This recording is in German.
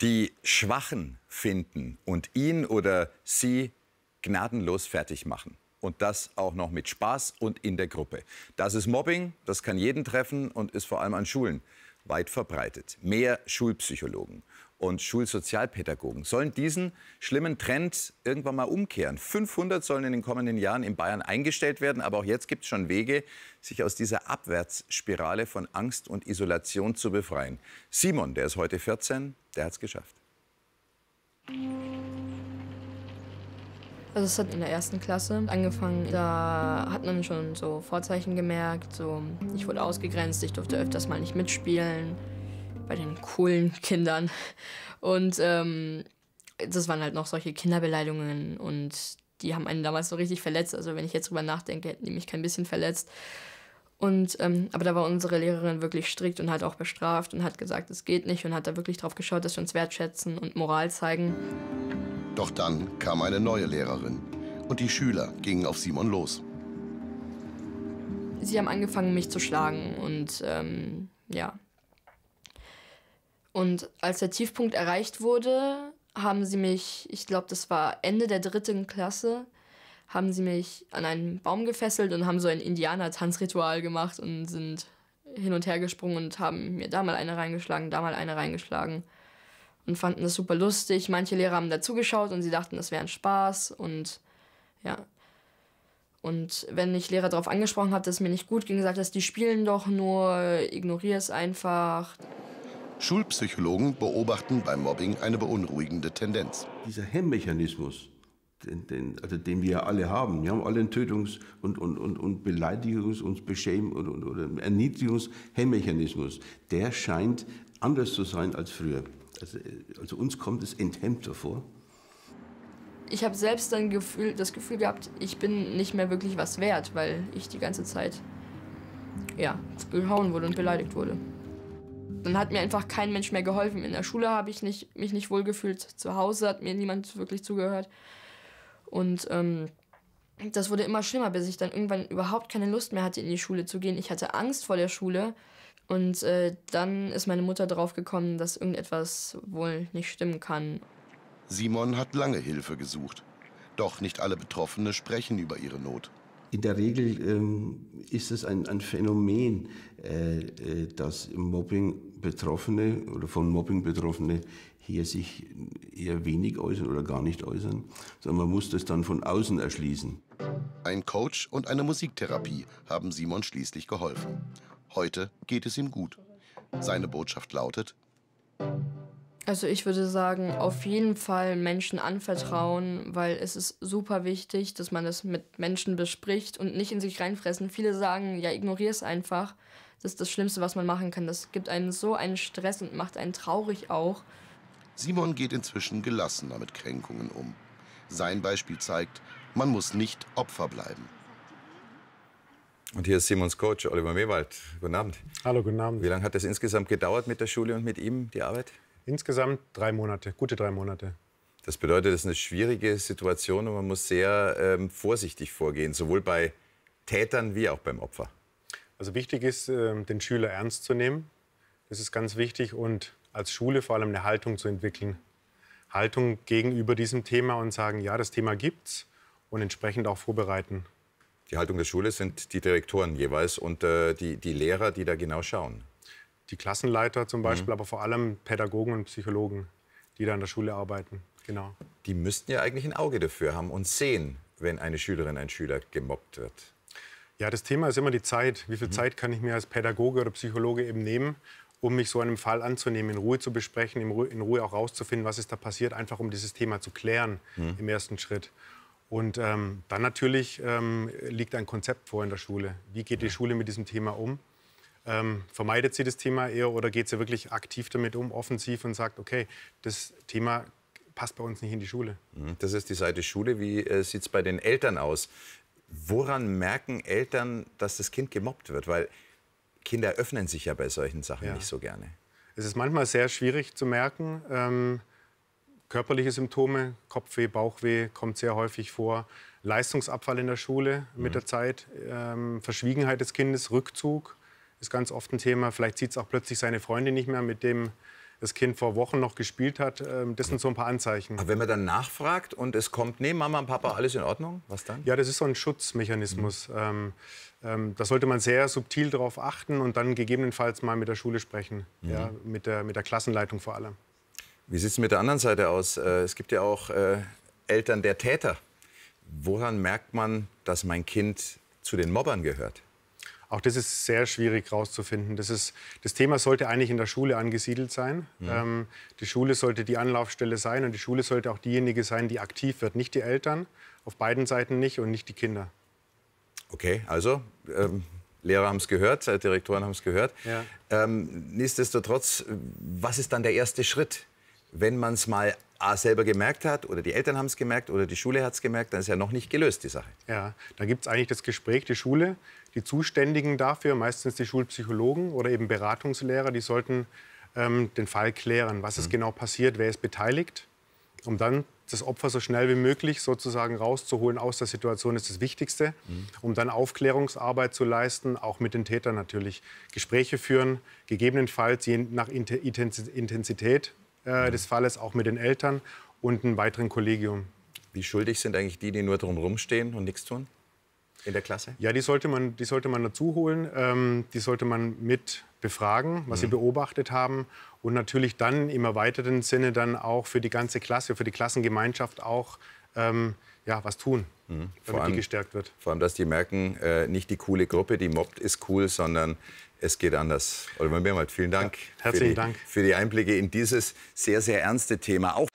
die Schwachen finden und ihn oder sie gnadenlos fertig machen. Und das auch noch mit Spaß und in der Gruppe. Das ist Mobbing, das kann jeden treffen und ist vor allem an Schulen weit verbreitet. Mehr Schulpsychologen und Schulsozialpädagogen sollen diesen schlimmen Trend irgendwann mal umkehren. 500 sollen in den kommenden Jahren in Bayern eingestellt werden, aber auch jetzt gibt es schon Wege, sich aus dieser Abwärtsspirale von Angst und Isolation zu befreien. Simon, der ist heute 14, der hat es geschafft. Also es hat in der ersten Klasse angefangen, da hat man schon so Vorzeichen gemerkt, so ich wurde ausgegrenzt, ich durfte öfters mal nicht mitspielen bei den coolen Kindern. Und ähm, das waren halt noch solche Kinderbeleidungen und die haben einen damals so richtig verletzt. Also wenn ich jetzt drüber nachdenke, hätten die mich kein bisschen verletzt. Und, ähm, aber da war unsere Lehrerin wirklich strikt und hat auch bestraft und hat gesagt, es geht nicht und hat da wirklich drauf geschaut, dass wir uns wertschätzen und Moral zeigen. Doch dann kam eine neue Lehrerin und die Schüler gingen auf Simon los. Sie haben angefangen, mich zu schlagen und ähm, ja, und als der Tiefpunkt erreicht wurde, haben sie mich, ich glaube, das war Ende der dritten Klasse, haben sie mich an einen Baum gefesselt und haben so ein Indianer-Tanzritual gemacht und sind hin und her gesprungen und haben mir da mal eine reingeschlagen, da mal eine reingeschlagen und fanden das super lustig. Manche Lehrer haben dazugeschaut und sie dachten, das wäre ein Spaß und ja. Und wenn ich Lehrer darauf angesprochen habe, dass es mir nicht gut ging, gesagt, dass die spielen doch nur, ignoriere es einfach. Schulpsychologen beobachten beim Mobbing eine beunruhigende Tendenz. Dieser Hemmmechanismus, den, den, also den wir alle haben, wir haben alle einen Tötungs- und, und, und, und Beleidigungs- und Beschäm- und, und, oder Erniedrigungs-Hemmmechanismus, der scheint anders zu sein als früher. Also, äh, also uns kommt es enthemmter vor. Ich habe selbst dann Gefühl, das Gefühl gehabt, ich bin nicht mehr wirklich was wert, weil ich die ganze Zeit ja, gehauen wurde und beleidigt wurde. Dann hat mir einfach kein Mensch mehr geholfen. In der Schule habe ich nicht, mich nicht wohlgefühlt. Zu Hause hat mir niemand wirklich zugehört. Und ähm, das wurde immer schlimmer, bis ich dann irgendwann überhaupt keine Lust mehr hatte, in die Schule zu gehen. Ich hatte Angst vor der Schule. Und äh, dann ist meine Mutter draufgekommen, dass irgendetwas wohl nicht stimmen kann. Simon hat lange Hilfe gesucht. Doch nicht alle Betroffene sprechen über ihre Not in der Regel ähm, ist es ein, ein Phänomen, äh, äh dass Mobbing Betroffene oder von Mobbing Betroffene hier sich eher wenig äußern oder gar nicht äußern, sondern man muss das dann von außen erschließen. Ein Coach und eine Musiktherapie haben Simon schließlich geholfen. Heute geht es ihm gut. Seine Botschaft lautet, also ich würde sagen, auf jeden Fall Menschen anvertrauen, weil es ist super wichtig, dass man das mit Menschen bespricht und nicht in sich reinfressen. Viele sagen, ja, ignorier es einfach. Das ist das Schlimmste, was man machen kann. Das gibt einen so einen Stress und macht einen traurig auch. Simon geht inzwischen gelassener mit Kränkungen um. Sein Beispiel zeigt, man muss nicht Opfer bleiben. Und hier ist Simons Coach, Oliver Mewald. Guten Abend. Hallo, guten Abend. Wie lange hat das insgesamt gedauert mit der Schule und mit ihm, die Arbeit? Insgesamt drei Monate, gute drei Monate. Das bedeutet, das ist eine schwierige Situation und man muss sehr ähm, vorsichtig vorgehen, sowohl bei Tätern wie auch beim Opfer. Also wichtig ist, ähm, den Schüler ernst zu nehmen. Das ist ganz wichtig und als Schule vor allem eine Haltung zu entwickeln. Haltung gegenüber diesem Thema und sagen, ja, das Thema gibt's und entsprechend auch vorbereiten. Die Haltung der Schule sind die Direktoren jeweils und äh, die, die Lehrer, die da genau schauen die Klassenleiter zum mhm. Beispiel, mhm. aber vor allem Pädagogen und Psychologen, die da in der Schule arbeiten. Genau. Die müssten ja eigentlich ein Auge dafür haben und sehen, wenn eine Schülerin, ein Schüler gemobbt wird. Ja, das Thema ist immer die Zeit. Wie viel mhm. Zeit kann ich mir als Pädagoge oder Psychologe eben nehmen, um mich so einem Fall anzunehmen, in Ruhe zu besprechen, in Ruhe, auch rauszufinden, was ist da passiert, einfach um dieses Thema zu klären mhm. im ersten Schritt. Und ähm, dann natürlich ähm, liegt ein Konzept vor in der Schule. Wie geht die Schule mit diesem Thema um? Ähm, vermeidet sie das Thema eher oder geht sie wirklich aktiv damit um, offensiv und sagt, okay, das Thema passt bei uns nicht in die Schule? Mhm, das ist die Seite Schule. Wie äh, sieht es bei den Eltern aus? Woran merken Eltern, dass das Kind gemobbt wird? Weil Kinder öffnen sich ja bei solchen Sachen ja. nicht so gerne. Es ist manchmal sehr schwierig zu merken. Ähm, körperliche Symptome, Kopfweh, Bauchweh kommt sehr häufig vor. Leistungsabfall in der Schule mit mhm. der Zeit, ähm, Verschwiegenheit des Kindes, Rückzug, ist ganz oft ein Thema. Vielleicht sieht es auch plötzlich seine Freundin nicht mehr, mit dem das Kind vor Wochen noch gespielt hat. Ähm, das sind so ein paar Anzeichen. Aber wenn man dann nachfragt und es kommt, nee, Mama und Papa, alles in Ordnung, was dann? Ja, das ist so ein Schutzmechanismus. Mhm. Ähm, ähm, da sollte man sehr subtil darauf achten und dann gegebenenfalls mal mit der Schule sprechen, mhm. ja, mit, der, mit der Klassenleitung vor allem. Wie sieht es mit der anderen Seite aus? Äh, es gibt ja auch äh, Eltern der Täter. Woran merkt man, dass mein Kind zu den Mobbern gehört? Auch das ist sehr schwierig herauszufinden. Das, das Thema sollte eigentlich in der Schule angesiedelt sein. Ja. Mhm. Ähm, die Schule sollte die Anlaufstelle sein und die Schule sollte auch diejenige sein, die aktiv wird. Nicht die Eltern, auf beiden Seiten nicht und nicht die Kinder. Okay, also ähm, Lehrer haben es gehört, äh, Direktoren haben es gehört. Ja. Ähm, nichtsdestotrotz, was ist dann der erste Schritt? wenn man es mal A, ah, selber gemerkt hat oder die Eltern haben es gemerkt oder die Schule hat es gemerkt, dann ist ja noch nicht gelöst die Sache. Ja, da gibt es eigentlich das Gespräch, die Schule, die Zuständigen dafür, meistens die Schulpsychologen oder eben Beratungslehrer, die sollten ähm, den Fall klären, was ist mhm. genau passiert, wer ist beteiligt, um dann das Opfer so schnell wie möglich sozusagen rauszuholen aus der Situation ist das Wichtigste, mhm. um dann Aufklärungsarbeit zu leisten, auch mit den Tätern natürlich. Gespräche führen, gegebenenfalls je nach Intensität äh, des Falles, auch mit den Eltern und einem weiteren Kollegium. Wie schuldig sind eigentlich die, die nur drumherum stehen und nichts tun? In der Klasse? Ja, die sollte man, die sollte man dazu holen, ähm, die sollte man mit befragen, was mhm. sie beobachtet haben und natürlich dann im erweiterten Sinne dann auch für die ganze Klasse, für die Klassengemeinschaft auch ähm, ja, was tun. Mhm. Vor allem, die gestärkt wird. Vor allem, dass die merken, äh, nicht die coole Gruppe, die mobbt, ist cool, sondern es geht anders. Oliver Mehrmalt, vielen Dank. Ja, herzlichen für die, Dank. Für die Einblicke in dieses sehr, sehr ernste Thema. Auch